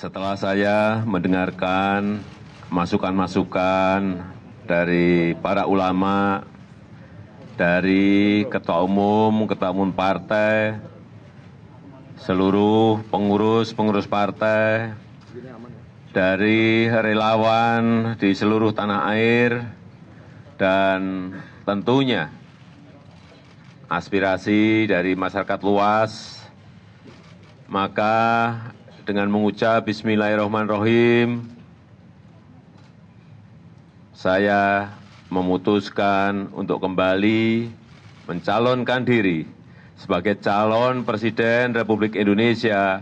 setelah saya mendengarkan masukan-masukan dari para ulama, dari ketua umum, ketua umum partai, seluruh pengurus-pengurus partai, dari relawan di seluruh tanah air, dan tentunya aspirasi dari masyarakat luas, maka dengan mengucap Bismillahirrahmanirrahim, saya memutuskan untuk kembali mencalonkan diri sebagai calon Presiden Republik Indonesia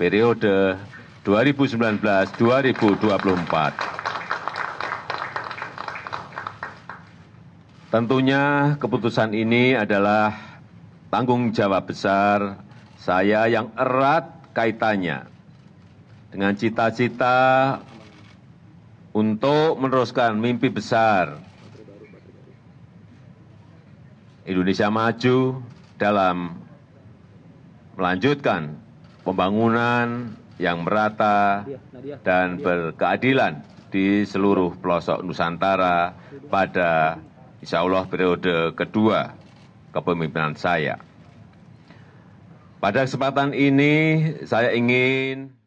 periode 2019-2024. Tentunya keputusan ini adalah tanggung jawab besar saya yang erat kaitannya dengan cita-cita untuk meneruskan mimpi besar Indonesia maju dalam melanjutkan pembangunan yang merata dan berkeadilan di seluruh pelosok Nusantara pada insya Allah periode kedua kepemimpinan saya pada kesempatan ini saya ingin